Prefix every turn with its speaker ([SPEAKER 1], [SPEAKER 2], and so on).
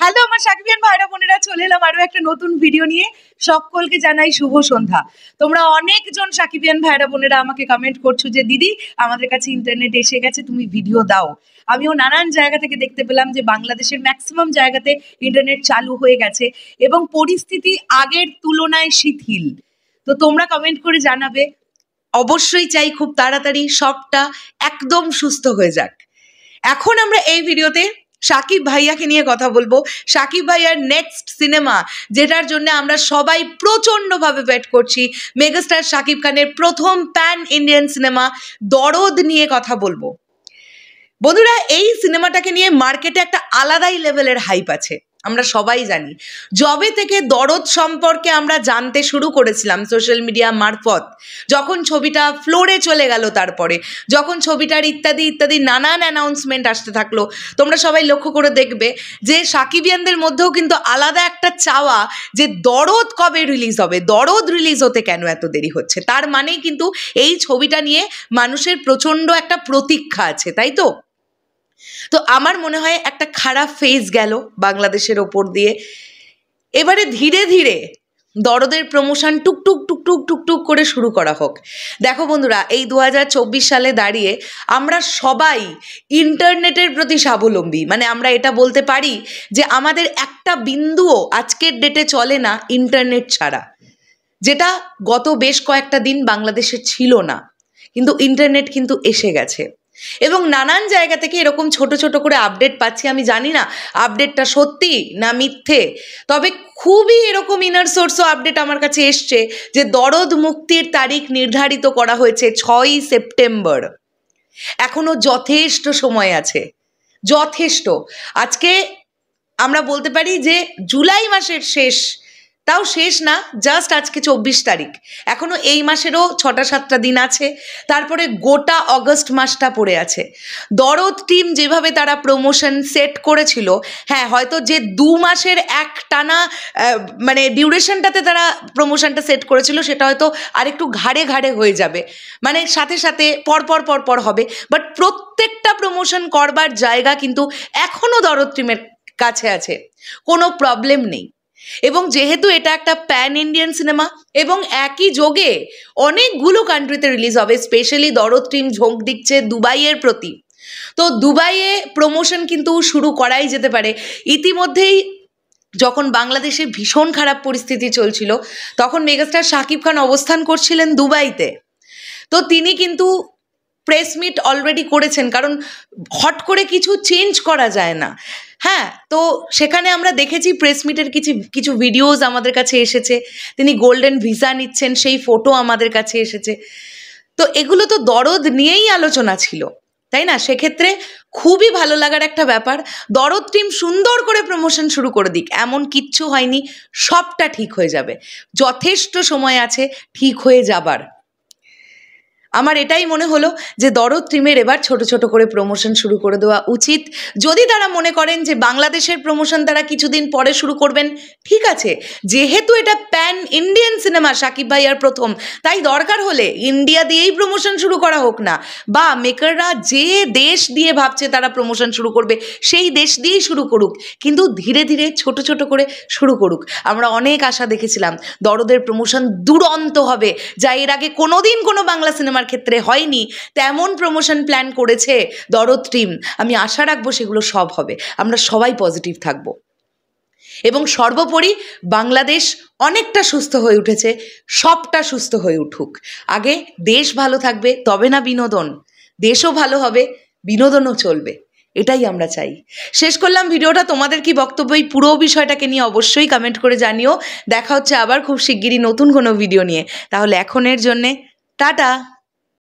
[SPEAKER 1] hello আমার সাকিবিয়ান ভাইরা বোনেরা চলে এলাম আরো একটা নতুন ভিডিও নিয়ে সকলকে জানাই শুভ সন্ধ্যা তোমরা অনেকজন সাকিবিয়ান ভাইরা বোনেরা আমাকে কমেন্ট করছো যে দিদি আমাদের কাছে ইন্টারনেট এসে গেছে তুমি ভিডিও দাও আমিও নানান জায়গা থেকে দেখতে পেলাম যে বাংলাদেশের ম্যাক্সিমাম জায়গাতে ইন্টারনেট চালু হয়ে গেছে এবং পরিস্থিতি আগের তুলনায় শিথিল তো তোমরা কমেন্ট করে জানাবে অবশ্যই চাই খুব তাড়াতাড়ি সবটা একদম সুস্থ হয়ে যাক এখন আমরা এই ভিডিওতে সাকিব ভাইয়াকে নিয়ে কথা বলবো সাকিব ভাইয়ার নেক্সট সিনেমা যেটার জন্য আমরা সবাই প্রচণ্ডভাবে ওয়েট করছি মেগাস্টার সাকিব খানের প্রথম প্যান ইন্ডিয়ান সিনেমা দরদ নিয়ে কথা বলবো বন্ধুরা এই সিনেমাটাকে নিয়ে মার্কেটে একটা আলাদাই লেভেলের হাইপ আছে আমরা সবাই জানি জবে থেকে দরদ সম্পর্কে আমরা জানতে শুরু করেছিলাম সোশ্যাল মিডিয়া মারফত যখন ছবিটা ফ্লোরে চলে গেল তারপরে যখন ছবিটার ইত্যাদি ইত্যাদি নানান অ্যানাউন্সমেন্ট আসতে থাকলো তোমরা সবাই লক্ষ্য করে দেখবে যে সাকিবিয়ানদের মধ্যেও কিন্তু আলাদা একটা চাওয়া যে দরদ কবে রিলিজ হবে দরদ রিলিজ হতে কেন এত দেরি হচ্ছে তার মানেই কিন্তু এই ছবিটা নিয়ে মানুষের প্রচণ্ড একটা প্রতীক্ষা আছে তাই তো তো আমার মনে হয় একটা খারাপ ফেজ গেল বাংলাদেশের ওপর দিয়ে এবারে ধীরে ধীরে দরদের প্রমোশন টুকটুক টুকটুক টুকটুক করে শুরু করা হোক দেখো বন্ধুরা এই দু সালে দাঁড়িয়ে আমরা সবাই ইন্টারনেটের প্রতি স্বাবলম্বী মানে আমরা এটা বলতে পারি যে আমাদের একটা বিন্দুও আজকের ডেটে চলে না ইন্টারনেট ছাড়া যেটা গত বেশ কয়েকটা দিন বাংলাদেশে ছিল না কিন্তু ইন্টারনেট কিন্তু এসে গেছে এবং নানান জায়গা থেকে এরকম ছোট ছোট করে আপডেট পাচ্ছি আমি জানি না আপডেটটা সত্যি না মিথ্যে তবে খুবই এরকম ইনার সোর্সও আপডেট আমার কাছে এসছে যে দরদ মুক্তির তারিখ নির্ধারিত করা হয়েছে ছয়ই সেপ্টেম্বর এখনও যথেষ্ট সময় আছে যথেষ্ট আজকে আমরা বলতে পারি যে জুলাই মাসের শেষ তাও শেষ না জাস্ট আজকে চব্বিশ তারিখ এখনও এই মাসেরও ছটা সাতটা দিন আছে তারপরে গোটা অগস্ট মাসটা পড়ে আছে দরদ টিম যেভাবে তারা প্রমোশন সেট করেছিল হ্যাঁ হয়তো যে দু মাসের এক টানা মানে ডিউরেশনটাতে তারা প্রমোশনটা সেট করেছিল সেটা হয়তো আরেকটু ঘাড়ে ঘাড়ে হয়ে যাবে মানে সাথে সাথে পরপর পরপর হবে বাট প্রত্যেকটা প্রমোশন করবার জায়গা কিন্তু এখনও দরদ টিমের কাছে আছে কোনো প্রবলেম নেই এবং যেহেতু এটা একটা প্যান ইন্ডিয়ান সিনেমা এবং একই যোগে অনেকগুলো কান্ট্রিতে রিলিজ হবে স্পেশালি দরদ টিম ঝোঁক দিচ্ছে দুবাইয়ের প্রতি তো দুবাইয়ে প্রমোশন কিন্তু শুরু করাই যেতে পারে ইতিমধ্যেই যখন বাংলাদেশে ভীষণ খারাপ পরিস্থিতি চলছিল তখন মেগাস্টার শাকিব খান অবস্থান করছিলেন দুবাইতে তো তিনি কিন্তু প্রেস মিট অলরেডি করেছেন কারণ হট করে কিছু চেঞ্জ করা যায় না হ্যাঁ তো সেখানে আমরা দেখেছি প্রেস মিটের কিছু কিছু ভিডিওজ আমাদের কাছে এসেছে তিনি গোল্ডেন ভিসা নিচ্ছেন সেই ফটো আমাদের কাছে এসেছে তো এগুলো তো দরদ নিয়েই আলোচনা ছিল তাই না সেক্ষেত্রে খুবই ভালো লাগার একটা ব্যাপার দরদ টিম সুন্দর করে প্রমোশন শুরু করে দিক এমন কিচ্ছু হয়নি সবটা ঠিক হয়ে যাবে যথেষ্ট সময় আছে ঠিক হয়ে যাবার আমার এটাই মনে হলো যে দরদ টিমের এবার ছোট ছোট করে প্রমোশন শুরু করে দেওয়া উচিত যদি তারা মনে করেন যে বাংলাদেশের প্রমোশন তারা কিছুদিন পরে শুরু করবেন ঠিক আছে যেহেতু এটা প্যান ইন্ডিয়ান সিনেমা সাকিব ভাইয়ার প্রথম তাই দরকার হলে ইন্ডিয়া দিয়েই প্রমোশন শুরু করা হোক না বা মেকাররা যে দেশ দিয়ে ভাবছে তারা প্রমোশন শুরু করবে সেই দেশ দিয়েই শুরু করুক কিন্তু ধীরে ধীরে ছোট ছোট করে শুরু করুক আমরা অনেক আশা দেখেছিলাম দরদের প্রমোশন দুরন্ত হবে যা এর আগে কোনোদিন কোনো বাংলা সিনেমা সিনেমার ক্ষেত্রে হয়নি তেমন প্রমোশন প্ল্যান করেছে দরদ টিম আমি আশা রাখবো সেগুলো সব হবে আমরা সবাই পজিটিভ থাকব এবং সর্বোপরি বাংলাদেশ অনেকটা সুস্থ হয়ে উঠেছে সবটা সুস্থ হয়ে উঠুক আগে দেশ ভালো থাকবে তবে না বিনোদন দেশও ভালো হবে বিনোদনও চলবে এটাই আমরা চাই শেষ করলাম ভিডিওটা তোমাদের কি বক্তব্য এই পুরো বিষয়টাকে নিয়ে অবশ্যই কমেন্ট করে জানিও দেখা হচ্ছে আবার খুব শিগগিরই নতুন কোনো ভিডিও নিয়ে তাহলে এখনের জন্যে টাটা